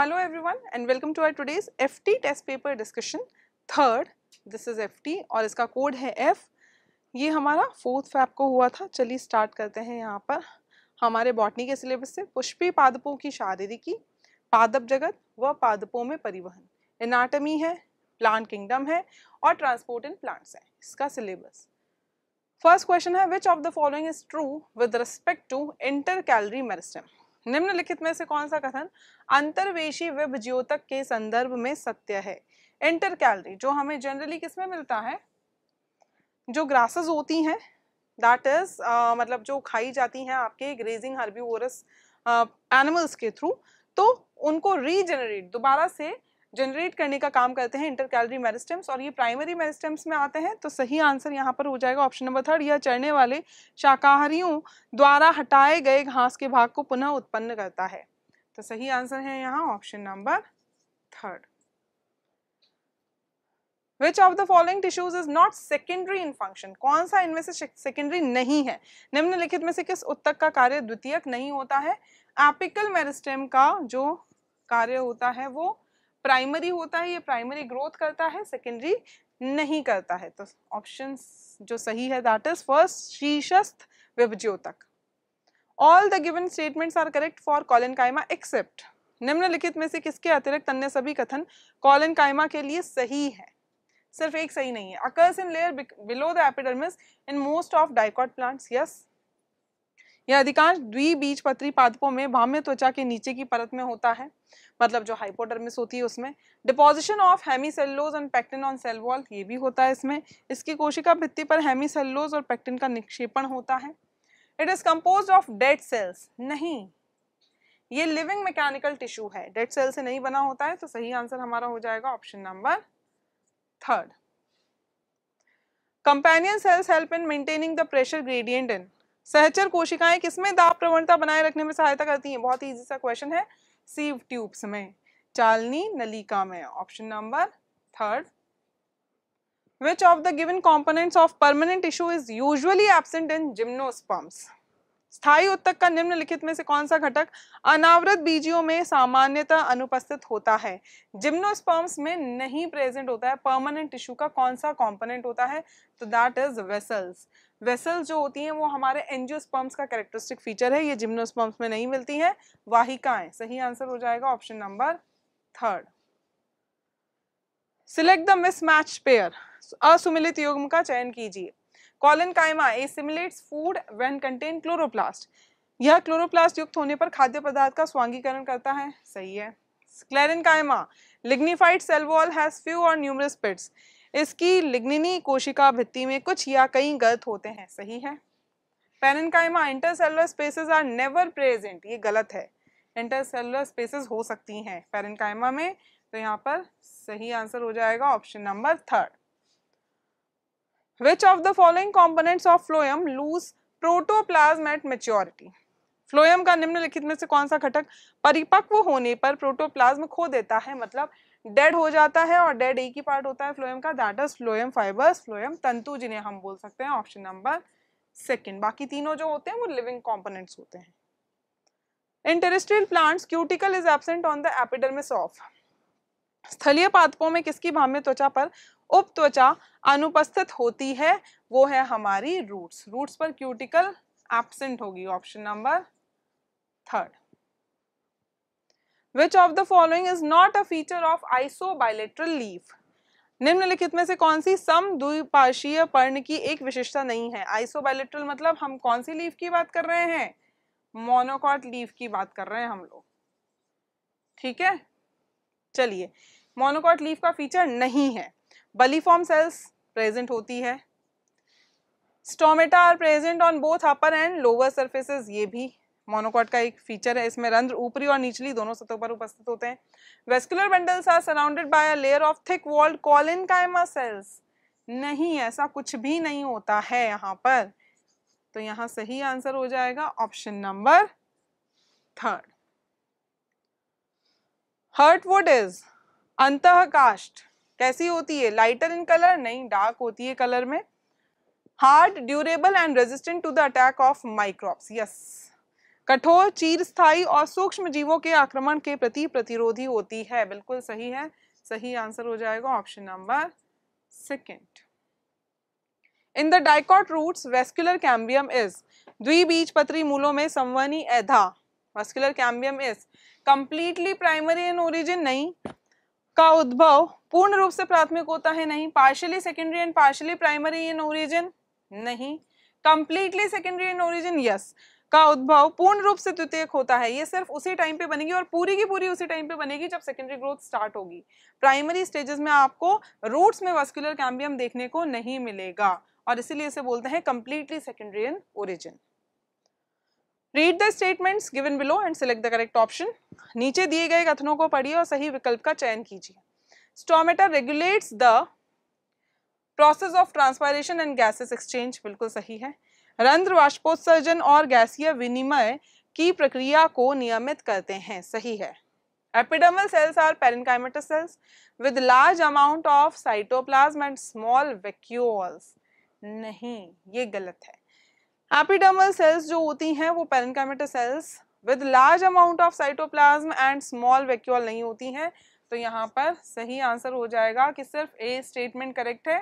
Hello and welcome to welcome today's F T test paper discussion third this is F T और इसका code है F ये हमारा fourth fap को हुआ था चलिए स्टार्ट करते हैं यहाँ पर हमारे बॉटनी के सिलेबस से पुष्पी पादपों की शारीरिकी पादप जगत व पादपों में परिवहन एनाटमी है प्लांट किंगडम है और ट्रांसपोर्ट इन प्लांट्स है इसका सिलेबस फर्स्ट क्वेश्चन है which of the following is true with respect to intercalary meristem निम्नलिखित में से कौन सा कथन अंतर्वेशी विभ ज्योतक के संदर्भ में सत्य है इंटर कैलरी जो हमें जनरली किसमें मिलता है जो ग्रासेस होती हैं दैट इज मतलब जो खाई जाती हैं आपके ग्रेजिंग हर्बीवोरस एनिमल्स uh, के थ्रू तो उनको रीजनरेट दोबारा से जनरेट करने का काम करते हैं इंटर कैलरी मेरिस्टम्स और ये प्राइमरी मेरिस्टम्स में आते हैं तो सही आंसर यहाँ पर हो जाएगा ऑप्शन नंबर थर्ड यह चढ़ने वाले शाकाहारियों द्वारा हटाए गए घास के भाग को पुनः उत्पन्न करता है तो सही आंसर है यहाँ option number third Which of the following tissues is not secondary in function? कौन सा इनमें से सेकेंडरी नहीं है निम्नलिखित में से किस उत्तक का कार्य द्वितीयक नहीं होता है एपिकल मेरिस्टेम का जो कार्य होता है वो प्राइमरी होता है ये प्राइमरी ग्रोथ करता है सेकेंडरी नहीं करता है तो ऑप्शन जो सही है दैट इज फर्स्ट शीर्षस्थ विभज्योतक all the given statements are correct for collenchyma except निम्नलिखित में से किसके अतिरिक्त अन्य सभी कथन कॉलन कायमा के लिए सही है सिर्फ एक सही नहीं है occurs in layer below the epidermis in most of dicot plants yes यह अधिकांश द्विबीज पत्री पादपों में भाम्य त्वचा के नीचे की परत में होता है मतलब जो हाइपोडर्मिस होती है उसमें deposition of hemicellulose and pectin on cell wall ये भी होता है इसमें इसकी कोशिका भित्ति पर हेमी सेल्लोज और पैक्टिन का निक्षेपण होता है it is compose of dead cells नहीं ये लिविंग मैकेनिकल टिश्यू है डेड सेल से नहीं बना होता है तो सही आंसर हमारा हो जाएगा option number third companion cells help in maintaining the pressure gradient in सहचर कोशिकाएं किसमें दाब प्रवणता बनाए रखने में सहायता करती हैं बहुत ईजी सा क्वेश्चन है सीव ट्यूब्स में चालनी नलिका में option number third which of the given components of permanent tissue is usually absent in gymnosperms स्थायी उत्तक का निम्नलिखित में से कौन सा घटक अनावृत बीजियों में सामान्यतः अनुपस्थित होता है जिम्नोस्पर्म्स में नहीं प्रेजेंट होता है परमानेंट टिश्यू का कौन सा कॉम्पोनेंट होता है तो दैट इज वेसल्स वेसल्स जो होती हैं वो हमारे एंजियोस्पर्म्स का कैरेक्टरिस्टिक फीचर है ये जिम्नोस्पर्म्स में नहीं मिलती है वाहिकाएं सही आंसर हो जाएगा option number third select the mismatch pair असुमिलित युग्म का चयन कीजिए कायमा assimilates food when contain chloroplast यह क्लोरोप्लास्ट युक्त होने पर खाद्य पदार्थ का स्वांगीकरण करता है सही है कायमा lignified cell wall has few और न्यूमरस पिट्स इसकी लिग्निनी कोशिका भित्ति में कुछ या कई गर्त होते हैं सही है parenchyma intercellular spaces are never present ये गलत है इंटरसेलुलर स्पेसिस हो सकती हैं कायमा में तो यहाँ पर सही आंसर हो जाएगा option number third Which of the following components of phloem lose protoplasm at maturity? Phloem का निम्नलिखित में से कौन सा घटक परिपक्व होने पर प्रोटोप्लाज्म खो देता है मतलब डेड हो जाता है और डेड एक ही पार्ट होता है फ्लोएम का that is phloem fibers phloem तंतु जिन्हें हम बोल सकते हैं ऑप्शन नंबर सेकंड बाकी तीनों जो होते हैं वो लिविंग कॉम्पोनेंट्स होते हैं in terrestrial plants cuticle is absent on the epidermis of स्थलीय पादपों में किसकी भाम्य त्वचा पर उप त्वचा अनुपस्थित होती है वो है हमारी रूट्स रूट्स पर क्यूटिकल एबसेंट होगी option number third which of the following is not a feature of isobilateral leaf निम्नलिखित में से कौन सी सम द्विपाशीय पर्ण की एक विशेषता नहीं है आइसोबाइलेट्रल मतलब हम कौन सी लीफ की बात कर रहे हैं मोनोकॉट लीफ की बात कर रहे हैं हम लोग ठीक है चलिए मोनोकॉट लीफ का फीचर नहीं है बलीफॉर्म सेल्स प्रेजेंट होती है stomata are present on both upper and lower surfaces ये भी मोनोकॉट का एक फीचर है इसमें रंध्र ऊपरी और निचली दोनों सतहों पर उपस्थित होते हैं vascular bundles are surrounded by a layer of thick walled collenchyma cells नहीं ऐसा कुछ भी नहीं होता है यहाँ पर तो यहाँ सही आंसर हो जाएगा option number third heartwood is अंत कास्ट कैसी होती है लाइटर इन कलर नहीं डार्क होती है कलर में hard durable and resistant to the attack of microbes yes कठोर चीर स्थायी और सूक्ष्म जीवों के आक्रमण के प्रति प्रतिरोधी होती है बिल्कुल सही है सही आंसर हो जाएगा option number second in the dicot roots vascular cambium is द्विबीजपत्री मूलों में संवनी एधा vascular cambium is completely primary in origin नहीं का उद्भव पूर्ण रूप से प्राथमिक होता है नहीं partially secondary and partially primary in origin नहीं completely secondary in origin yes का उद्भव पूर्ण रूप से द्वितीयक होता है ये सिर्फ उसी टाइम पे बनेगी और पूरी की पूरी उसी टाइम पे बनेगी जब सेकेंडरी ग्रोथ स्टार्ट होगी प्राइमरी स्टेजेस में आपको रूट्स में वस्कुलर कैम्बियम देखने को नहीं मिलेगा और इसीलिए इसे बोलते हैं completely secondary in origin read the statements given below and select the correct option नीचे दिए गए कथनों को पढ़िए और सही विकल्प का चयन कीजिए stomata regulates the process of transpiration and gases exchange बिल्कुल सही है रंध्र वाष्पोत्सर्जन और गैसीय विनिमय की प्रक्रिया को नियमित करते हैं सही है epidermal cells are parenchymatous cells with large amount of cytoplasm and small vacuoles नहीं ये गलत है एपिडर्मल सेल्स जो होती हैं वो parenchymatous cells with large amount of cytoplasm and small vacuole नहीं होती हैं तो यहाँ पर सही आंसर हो जाएगा कि सिर्फ ए स्टेटमेंट करेक्ट है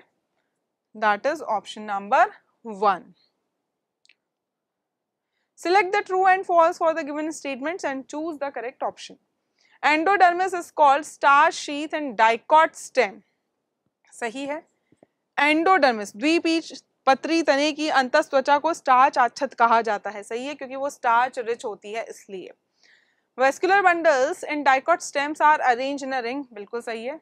that is option number one select the true and false for the given statement and choose the correct option endodermis is called star sheath and dicot stem सही है endodermis द्वीपीच पतरी तने की अंतस त्वचा को starch आच्छत कहा जाता है सही है क्योंकि वो स्टार्च रिच होती है इसलिए vascular bundles in dicot stems are arrange in a ring बिल्कुल सही है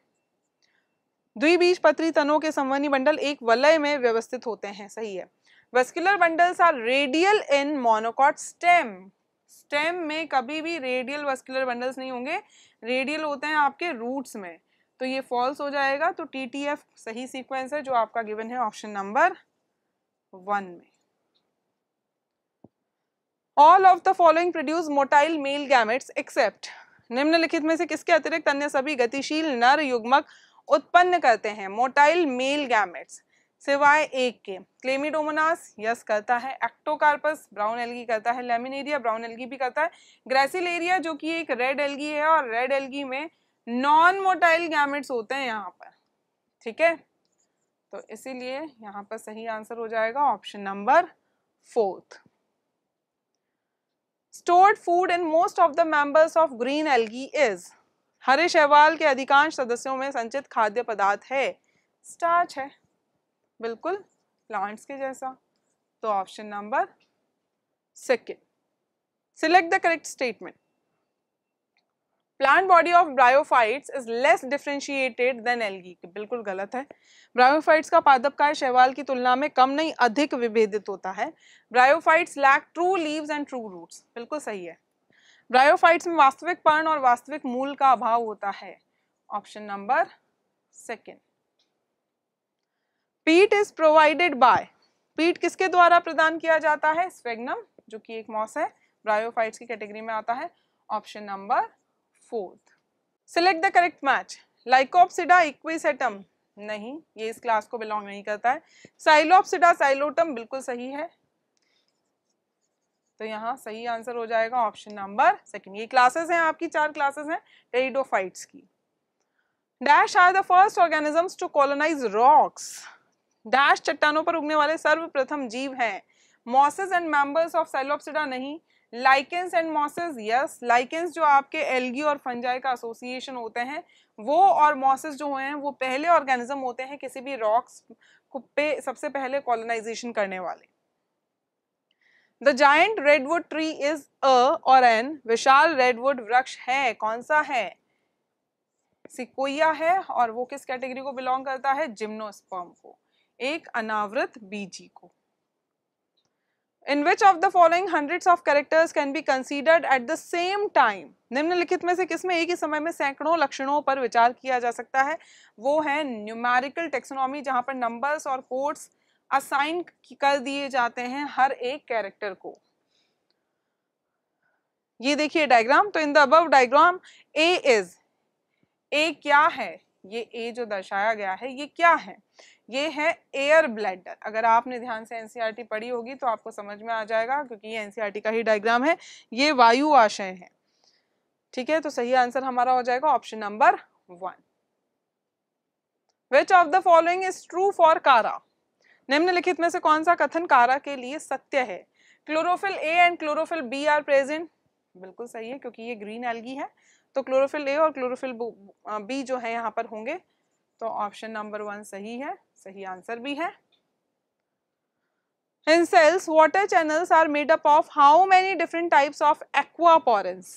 द्विबीज पत्री तनों के संवनी बंडल एक वलय में व्यवस्थित होते हैं सही है vascular bundles are radial in monocot stem stem में कभी भी रेडियल वेस्कुलर बंडल्स नहीं होंगे रेडियल होते हैं आपके रूट्स में तो ये फॉल्स हो जाएगा तो टी सही सीक्वेंस है जो आपका गिवन है ऑप्शन नंबर वन में all of the following produce motile male gametes except निम्नलिखित में से किसके अतिरिक्त अन्य सभी गतिशील नर युग्मक उत्पन्न करते हैं मोटाइल मेल गैमेट्स सिवाय एक के क्लेमिडोमोनास यस करता है एक्टोकार्पस ब्राउन एलगी करता है लेमिनेरिया ब्राउन एलगी भी करता है ग्रेसिलेरिया जो कि एक रेड एलगी है और रेड एलगी में नॉन मोटाइल गैमेट्स होते हैं यहाँ पर ठीक है तो इसीलिए यहाँ पर सही आंसर हो जाएगा option number fourth stored food in most of the members of green algae is हरे शैवाल के अधिकांश सदस्यों में संचित खाद्य पदार्थ है स्टार्च है बिल्कुल प्लांट्स के जैसा तो option number second select the correct statement plant body of bryophytes is less differentiated than algae बिल्कुल गलत है ब्रायोफाइट्स का पादपकार शैवाल की तुलना में कम नहीं अधिक विभेदित होता है bryophytes lack true leaves and true roots बिल्कुल सही है ब्रायोफाइट्स में वास्तविक पर्ण और वास्तविक मूल का अभाव होता है option number second peat is provided by peat किसके द्वारा प्रदान किया जाता है स्वेग्नम जो कि एक मॉस है ब्रायोफाइट्स की कैटेगरी में आता है option number fourth select the correct match Lycopsida atom नहीं ये इस क्लास को बिलोंग नहीं करता है साइलोपसिडा साइलोटम बिल्कुल सही है तो यहाँ सही आंसर हो जाएगा ऑप्शन नंबर सेकंड ये क्लासेस हैं आपकी चार क्लासेस हैं टेरिडोफाइट्स की dash are the first organisms to colonize rocks dash चट्टानों पर उगने वाले सर्वप्रथम जीव हैं mosses and members of Psilopsida नहीं lichens and mosses yes lichens जो आपके एल्गी और फंजाई का एसोसिएशन होते हैं वो और मॉसेस जो हुए हैं वो पहले ऑर्गेनिज्म होते हैं किसी भी रॉक्स पे सबसे पहले कॉलोनाइजेशन करने वाले the giant redwood tree is a और एन विशाल रेडवुड वृक्ष है कौन सा है सिकोइया है और वो किस कैटेगरी को बिलोंग करता है जिम्नोस्पर्म को एक अनावृत बीजी को in which of the following hundreds of characters can be considered at the same time निम्नलिखित में से किसमें एक ही समय में सैकड़ों लक्षणों पर विचार किया जा सकता है वो है न्यूमेरिकल टेक्सोनॉमी जहाँ पर नंबर्स और कोड्स असाइन कर दिए जाते हैं हर एक कैरेक्टर को ये देखिए डायग्राम तो इन द अब डायग्राम ए इज ए क्या है ये ए जो दर्शाया गया है ये क्या है ये है एयर ब्लैडर अगर आपने ध्यान से एनसीईआरटी e पढ़ी होगी तो आपको समझ में आ जाएगा क्योंकि ये एनसीईआरटी e का ही डायग्राम है ये वायु आशय है ठीक है तो सही आंसर हमारा हो जाएगा option number one which of the following is true for Chara निम्नलिखित में से कौन सा कथन कारा के लिए सत्य है chlorophyll A and chlorophyll B are present बिल्कुल सही है क्योंकि ये ग्रीन एलगी है तो क्लोरोफिल ए और क्लोरोफिल बी जो है यहाँ पर होंगे तो ऑप्शन नंबर वन सही है सही आंसर भी है in cells water channels are made up of how many different types of aquaporins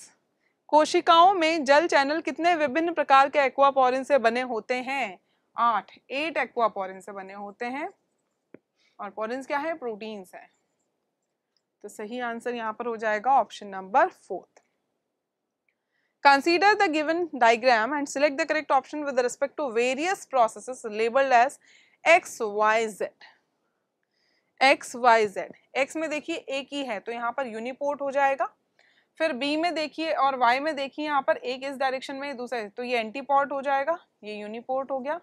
कोशिकाओं में जल चैनल कितने विभिन्न प्रकार के एक्वापोरिन से बने होते हैं आठ एट एक्वापोरिन से बने होते हैं और पोरेंस क्या है प्रोटीन्स है तो सही आंसर यहाँ पर हो जाएगा option number fourth Consider the given diagram and select the correct option with respect to various processes labeled as X, Y, Z. X, Y, Z. X में देखिए एक ही है तो यहाँ पर यूनिपोर्ट हो जाएगा फिर बी में देखिए और वाई में देखिए यहाँ पर एक इस डायरेक्शन में दूसरा तो ये एंटीपोर्ट हो जाएगा ये यूनिपोर्ट हो गया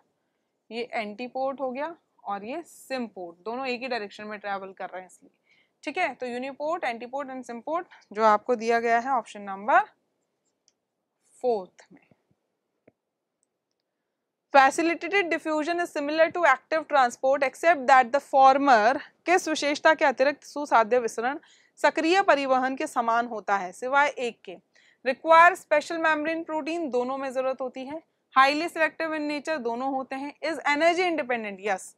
ये एंटीपोर्ट हो गया और ये सिमपोर्ट दोनों एक ही डायरेक्शन में ट्रेवल कर रहे हैं इसलिए ठीक है तो यूनिपोर्ट एंटीपोर्ट एंड सिमपोर्ट जो आपको दिया गया है ऑप्शन नंबर फोर्थ में facilitated diffusion is similar to active transport except that the former किस विशेषता के अतिरिक्त सुसाध्य विसरण सक्रिय परिवहन के समान होता है सिवाय एक के रिक्वायर स्पेशल मेम्ब्रेन प्रोटीन दोनों में जरूरत होती है हाईली सिलेक्टिव इन नेचर दोनों होते हैं is energy independent yes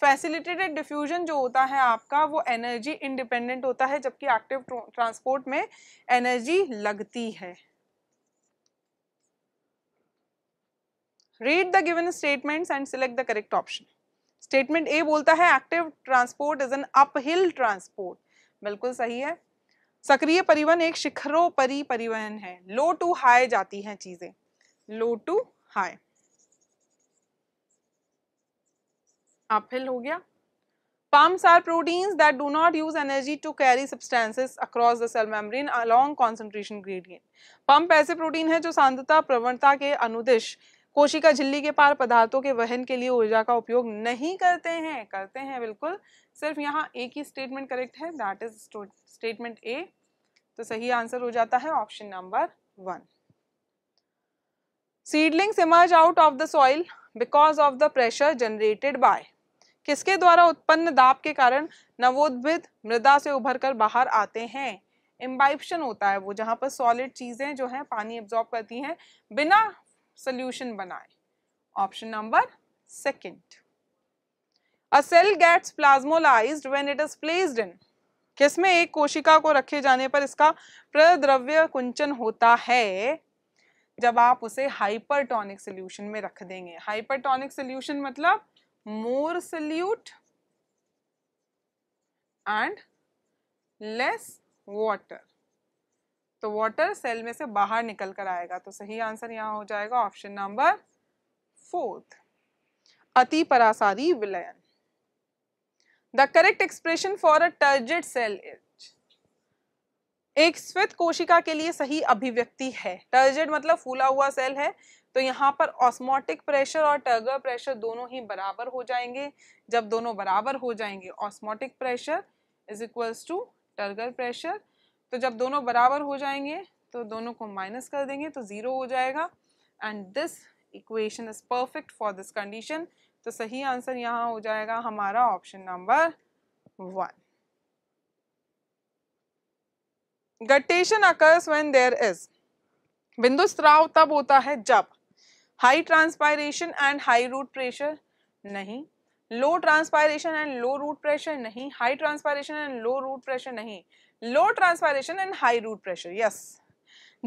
facilitated diffusion जो होता है आपका वो एनर्जी इंडिपेंडेंट होता है जबकि एक्टिव ट्रांसपोर्ट में एनर्जी लगती है read the given statements and select the correct option statement A बोलता है active transport is an uphill transport बिल्कुल सही है सक्रिय परिवहन एक शिखरों परि परिवहन है लो टू हाई जाती हैं चीजें लो टू हाई अपहिल हो गया pumps are proteins that do not use energy to carry substances across the cell membrane along concentration gradient pump ऐसे प्रोटीन है जो सांद्रता प्रवणता के अनुदिश कोशिका झिल्ली के पार पदार्थों के वहन के लिए ऊर्जा का उपयोग नहीं करते हैं करते हैं बिल्कुल सिर्फ यहाँ एक ही स्टेटमेंट करेक्ट है दैट इज स्टेटमेंट ए तो सही आंसर हो जाता है option number one seedlings emerge out of the soil because of the pressure generated by किसके द्वारा उत्पन्न दाब के कारण नवोद्भिद मृदा से उभर कर बाहर आते हैं इम्बाइप्शन होता है वो जहाँ पर सॉलिड चीज़ें जो हैं पानी एब्जॉर्ब करती हैं बिना सोल्यूशन बनाए option number second a cell gets plasmolyse when it is placed in किसमें एक कोशिका को रखे जाने पर इसका प्रद्रव्य कुंचन होता है जब आप उसे हाइपरटॉनिक सोल्यूशन में रख देंगे हाइपरटॉनिक सोल्यूशन मतलब more solute and less water तो वाटर सेल में से बाहर निकल कर आएगा तो सही आंसर यहाँ हो जाएगा ऑप्शन नंबर फोर्थ अति परासादी विलयन the correct expression for a turgid cell is एक स्वित कोशिका के लिए सही अभिव्यक्ति है टर्जेड मतलब फूला हुआ सेल है तो यहाँ पर ऑस्मोटिक प्रेशर और टर्गर प्रेशर दोनों ही बराबर हो जाएंगे जब दोनों बराबर हो जाएंगे osmotic pressure is equals to turgor pressure तो जब दोनों बराबर हो जाएंगे तो दोनों को माइनस कर देंगे तो ज़ीरो हो जाएगा and this equation is perfect for this condition तो सही आंसर यहाँ हो जाएगा हमारा option number one guttation occurs when there is बिंदु स्त्राव तब होता है जब high transpiration and high root pressure नहीं low transpiration and low root pressure नहीं high transpiration and low root pressure नहीं low transpiration and high root pressure yes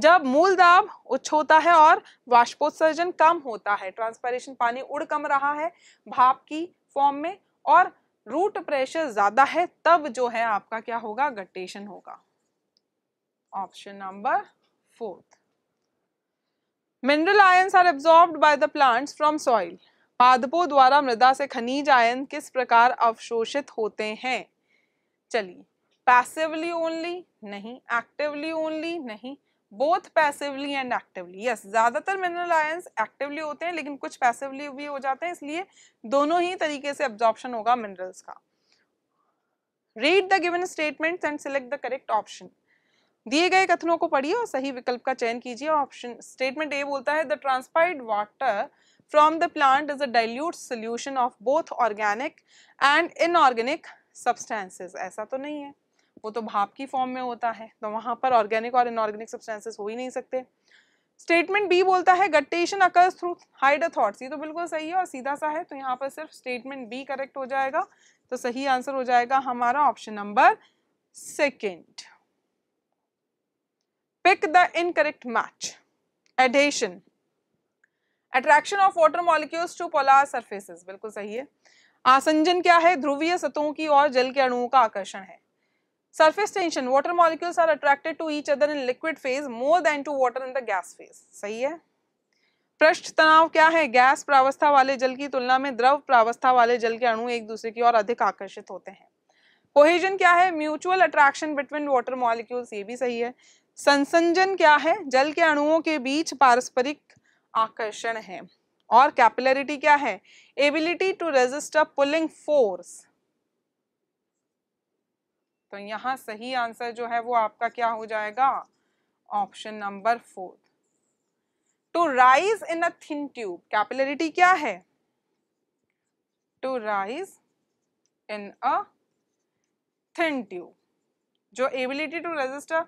जब मूल दाब उच्च होता है और वाष्पोत्सर्जन कम होता है ट्रांसपायरेशन पानी उड़ कम रहा है भाप की फॉर्म में और रूट प्रेशर ज़्यादा है तब जो है आपका क्या होगा गटेशन होगा option number fourth mineral ions are absorb by the plants from soil पादपों द्वारा मृदा से खनिज आयन किस प्रकार अवशोषित होते हैं चलिए पैसिवली ओनली नहीं एक्टिवली ओनली नहीं both passively and actively yes ज़्यादातर मिनरल आयंस एक्टिवली होते हैं लेकिन कुछ पैसिवली भी हो जाते हैं इसलिए दोनों ही तरीके से एब्जॉर्प्शन होगा मिनरल्स का read the given statement and select the correct option दिए गए कथनों को पढ़िए और सही विकल्प का चयन कीजिए ऑप्शन स्टेटमेंट ए बोलता है the transpired water from the plant is a dilute solution of both organic and inorganic substances ऐसा तो नहीं है वो तो भाप की फॉर्म में होता है तो वहाँ पर ऑर्गेनिक और इनऑर्गेनिक सब्सटेंसेस हो ही नहीं सकते स्टेटमेंट बी बोलता है guttation occurs through hydathodes ये तो बिल्कुल सही है और सीधा सा है तो यहाँ पर सिर्फ स्टेटमेंट बी करेक्ट हो जाएगा तो सही आंसर हो जाएगा हमारा option number second pick the incorrect match adhesion attraction of water molecules to polar surfaces बिल्कुल सही है आसंजन क्या है ध्रुवीय सतहों की और जल के अणुओं का आकर्षण है surface tension water molecules are attracted to each other in liquid phase more than to water in the gas phase sahi hai पृष्ठ तनाव क्या है गैस प्रावस्था वाले जल की तुलना में द्रव प्रावस्था वाले जल के अणु एक दूसरे की ओर अधिक आकर्षित होते हैं कोहेजन क्या है mutual attraction between water molecules ये भी सही है संसंजन क्या है जल के अणुओं के बीच पारस्परिक आकर्षण है और कैपिलरिटी क्या है ability to resist a pulling force तो यहाँ सही आंसर जो है वो आपका क्या हो जाएगा option number four to rise in a thin tube capillarity क्या है to rise in a thin tube जो ability to register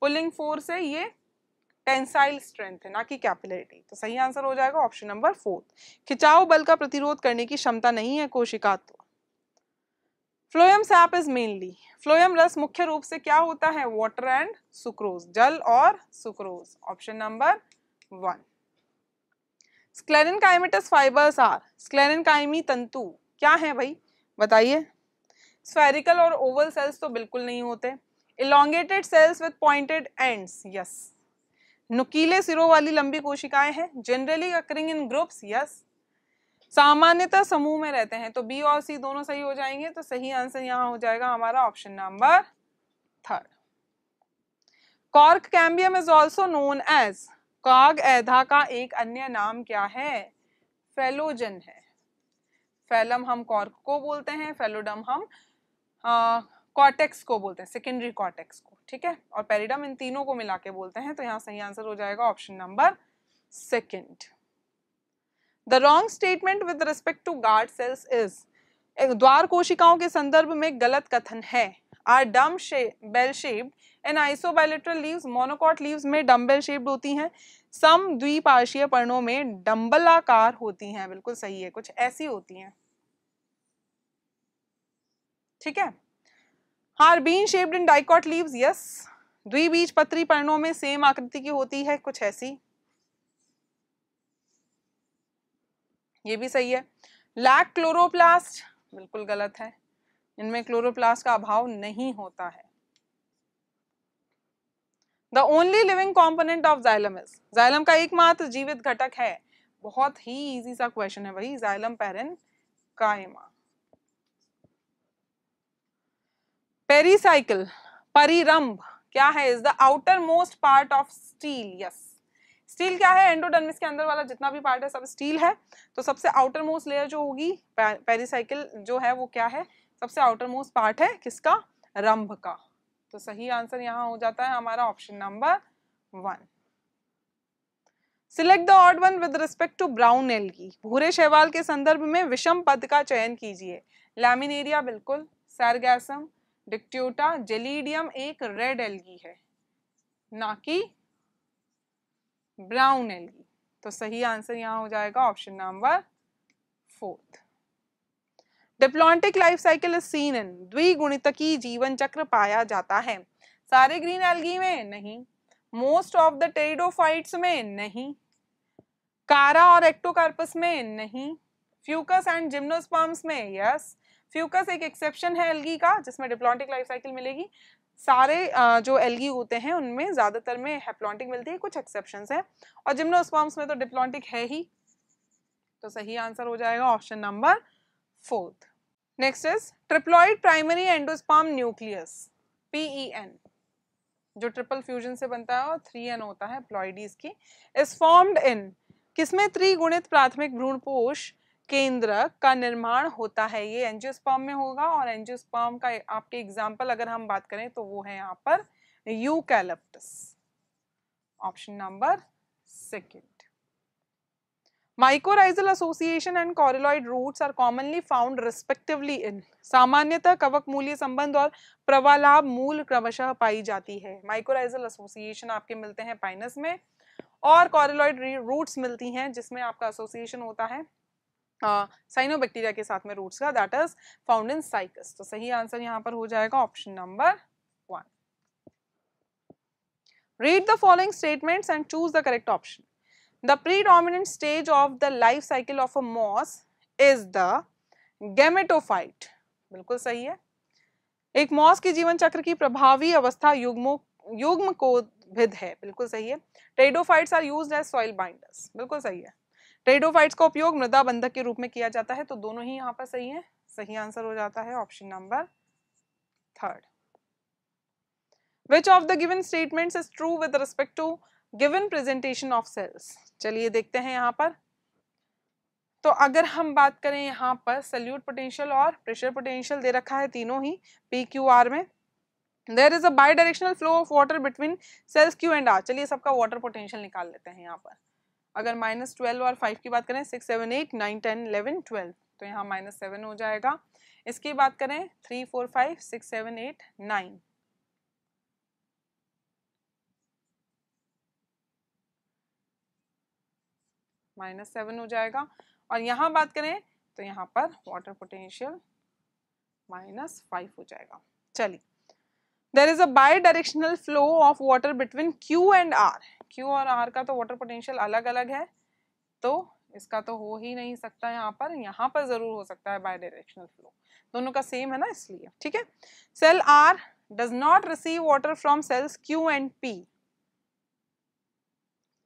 pulling force है ये टेंसाइल स्ट्रेंथ है ना कि कैपिलरिटी तो सही आंसर हो जाएगा ऑप्शन नंबर फोर्थ खिंचाव बल का प्रतिरोध करने की क्षमता नहीं है कोशिका तो phloem sap is mainly phloem रस मुख्य रूप से क्या होता है वॉटर एंड सुक्रोज जल और sucrose option number one sclerenchymatous fibres are स्क्लेरिन काइमी तंतु क्या है भाई बताइए स्फेरिकल और ओवल सेल्स तो बिल्कुल नहीं होते elongated cells with pointed ends yes नुकीले सिरों वाली लंबी कोशिकाएं हैं generally occurring in groups yes सामान्यतः समूह में रहते हैं तो बी और सी दोनों सही हो जाएंगे तो सही आंसर यहाँ हो जाएगा हमारा option number third cork cambium is also known as काग एधा का एक अन्य नाम क्या है फेलोजन है फेलम हम कॉर्क को बोलते हैं फेलोडम हम कॉटेक्स को बोलते हैं सेकेंडरी कॉटेक्स को ठीक है और पेरिडम इन तीनों को मिला के बोलते हैं तो यहाँ सही आंसर हो जाएगा option number second the wrong statement with respect to guard cells is द्वार कोशिकाओं के संदर्भ में गलत कथन है are dumbbell shaped and isobilateral leaves monocot leaves में डम्बेल शेप्ड होती हैं सम द्विपार्शीय पर्णों में डम्बल आकार होती हैं बिल्कुल सही है कुछ ऐसी होती हैं ठीक है are bean shaped in dicot leaves yes द्विबीज पत्री पर्णों में सेम आकृति की होती है कुछ ऐसी ये भी सही है लैक क्लोरोप्लास्ट बिल्कुल गलत है इनमें क्लोरोप्लास्ट का अभाव नहीं होता है the only living component of xylem is xylem का एकमात्र जीवित घटक है बहुत ही इजी सा क्वेश्चन है वही जाइलम पेरन कायमा पेरीसाइकिल परिरंभ क्या है is the outermost part of stele yes stele क्या है एंडोडर्मिस के अंदर वाला जितना भी पार्ट है सब स्टील है तो सबसे आउटर मोस्ट लेयर जो होगी पेरिसाइकिल जो है वो क्या है सबसे आउटर मोस्ट पार्ट है किसका रंभ का तो सही आंसर यहाँ हो जाता है हमारा option number one select the odd one with respect to brown algae भूरे शैवाल के संदर्भ में विषम पद का चयन कीजिए लैमिनेरिया बिल्कुल सैरगैसम डिक्ट्यूटा जेलीडियम एक रेड एलगी है ना कि ब्राउन एलगी तो सही आंसर यहाँ हो जाएगा option number fourth diplontic life cycle is seen in द्विगुणितकी जीवन चक्र पाया जाता है सारे ग्रीन एल्गी में नहीं मोस्ट ऑफ द टेरिडोफाइट्स में नहीं कारा और एक्टोकार्पस में नहीं फ्यूकस एंड जिम्नोस्पर्म्स में यस yes. फ्यूकस एक एक्सेप्शन है एल्गी का जिसमें डिप्लॉन्टिक लाइफ साइकिल मिलेगी सारे जो एलगी होते हैं उनमें ज़्यादातर में हेप्लॉन्टिक मिलती है कुछ एक्सेप्शन है और जिम्नोस्पॉम्स में तो डिप्लॉन्टिक है ही तो सही आंसर हो जाएगा option number fourth next is triploid primary endosperm nucleus P E N जो ट्रिपल फ्यूजन से बनता है और थ्री एन होता है प्लॉइडीज की इज फॉर्म्ड इन किसमें त्रिगुणित प्राथमिक भ्रूणपोष केंद्र का निर्माण होता है ये एंजियोस्पर्म में होगा और एंजियोस्पर्म का आपके एग्जाम्पल अगर हम बात करें तो वो है यहाँ पर you option number second mycorrhizal association and coralloid roots are commonly found respectively in सामान्यतः कवक मूल्य संबंध और प्रवालाभ मूल क्रमशः पाई जाती है माइकोराइजल एसोसिएशन आपके मिलते हैं पाइनस में और कॉरिलॉइड रूट्स मिलती हैं जिसमें आपका एसोसिएशन होता है साइनोबैक्टीरिया के साथ में रूट्स का that is found in Cycas तो सही आंसर यहाँ पर हो जाएगा option number one the following statement and choose the correct option the the predominant stage of the life cycle of a moss is the gametophyte बिल्कुल सही है एक मॉस के जीवन चक्र की प्रभावी अवस्था युग्मो युग्म को भिद है बिल्कुल सही है pteridophytes are used as soil binders बिल्कुल सही है टेडोफाइट्स का उपयोग मृदा बंधक के रूप में किया जाता है तो दोनों ही यहाँ पर सही है सही आंसर हो जाता है option number third which of the given statement is true with respect to given presentation of cells चलिए देखते हैं यहाँ पर तो अगर हम बात करें यहाँ पर सल्यूट पोटेंशियल और प्रेशर पोटेंशियल दे रखा है तीनों ही पी क्यू आर में there is a bidirectional flow of water between cells Q and R चलिए सबका वाटर पोटेंशियल निकाल लेते हैं यहाँ पर अगर माइनस ट्वेल्व और फाइव की बात करें six seven eight nine ten eleven twelve तो यहाँ माइनस सेवन हो जाएगा इसकी बात करें three four five six seven eight nine minus seven हो जाएगा और यहाँ बात करें तो यहाँ पर वाटर पोटेंशियल माइनस फाइव हो जाएगा चलिए there is a bidirectional flow of water between Q and R Q और आर का तो वाटर पोटेंशियल अलग अलग है तो इसका तो हो ही नहीं सकता यहाँ पर यहाँ पर ज़रूर हो सकता है बाई डायरेक्शनल फ्लो दोनों का सेम है ना इसलिए ठीक है cell R does not receive water from cells Q and P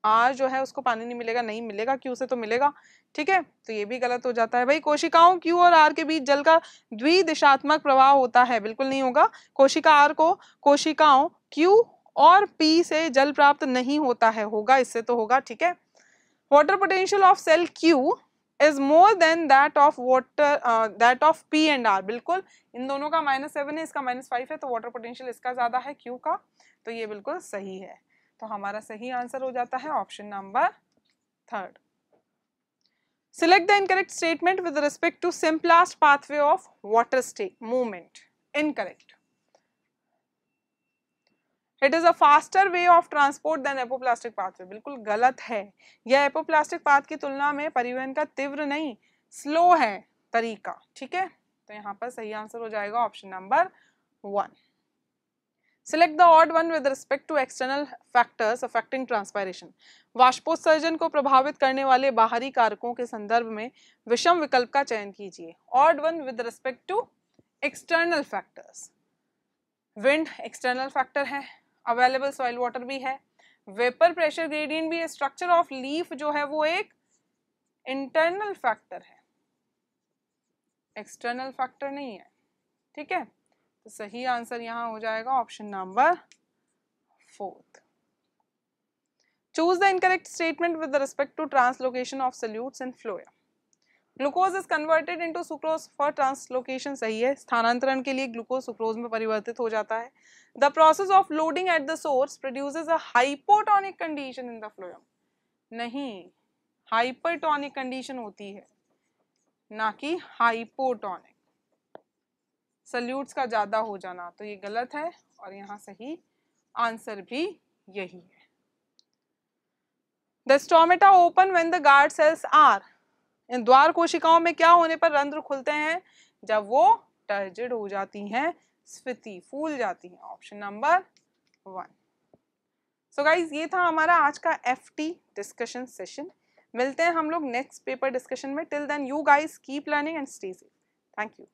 R जो है उसको पानी नहीं मिलेगा नहीं मिलेगा क्यू से तो मिलेगा ठीक है तो ये भी गलत हो जाता है भाई कोशिकाओं क्यू और आर के बीच जल का द्विदिशात्मक प्रवाह होता है बिल्कुल नहीं होगा कोशिका आर को कोशिकाओं क्यू और पी से जल प्राप्त नहीं होता है होगा इससे तो होगा ठीक है water potential of cell Q is more than that of water that of P and R बिल्कुल इन दोनों का माइनस सेवन है इसका माइनस फाइव है तो वाटर पोटेंशियल इसका ज़्यादा है क्यू का तो ये बिल्कुल सही है तो हमारा सही आंसर हो जाता है option number third select the incorrect statement with respect to symplast pathway of water state movement incorrect it is a faster way of transport than apoplastic pathway बिल्कुल गलत है यह एपोप्लास्टिक पाथ की तुलना में परिवहन का तीव्र नहीं स्लो है तरीका ठीक है तो यहाँ पर सही आंसर हो जाएगा option number one select the odd one with respect to external factors affecting transpiration वाष्पोत्सर्जन को प्रभावित करने वाले बाहरी कारकों के संदर्भ में विषम विकल्प का चयन कीजिए odd one with respect to external factors wind external factor है अवेलेबल सॉइल वाटर भी है वेपर प्रेशर ग्रेडियंट भी है स्ट्रक्चर ऑफ लीफ जो है वो एक इंटरनल फैक्टर है एक्सटर्नल फैक्टर नहीं है ठीक है तो सही आंसर यहां हो जाएगा option number fourth choose the incorrect statement with respect to translocation of solutes in phloem glucose is converted into sucrose for translocation सही है स्थानांतरण के लिए ग्लूकोज सुक्रोज में परिवर्तित हो जाता है the process of loading at the source produces a hypotonic condition in the phloem नहीं हाइपरटोनिक कंडीशन होती है ना कि हाइपोटोनिक सल्यूट्स का ज़्यादा हो जाना तो ये गलत है और यहाँ सही आंसर भी यही है the stomata open when the guard cells are in द्वार कोशिकाओं में क्या होने पर रंध्र खुलते हैं जब वो टर्जिड हो जाती हैं स्फीति फूल जाती हैं option number one so guys ये था हमारा आज का एफ टी डिस्कशन सेशन मिलते हैं हम लोग नेक्स्ट पेपर डिस्कशन में till then you guys keep learning and stay safe thank you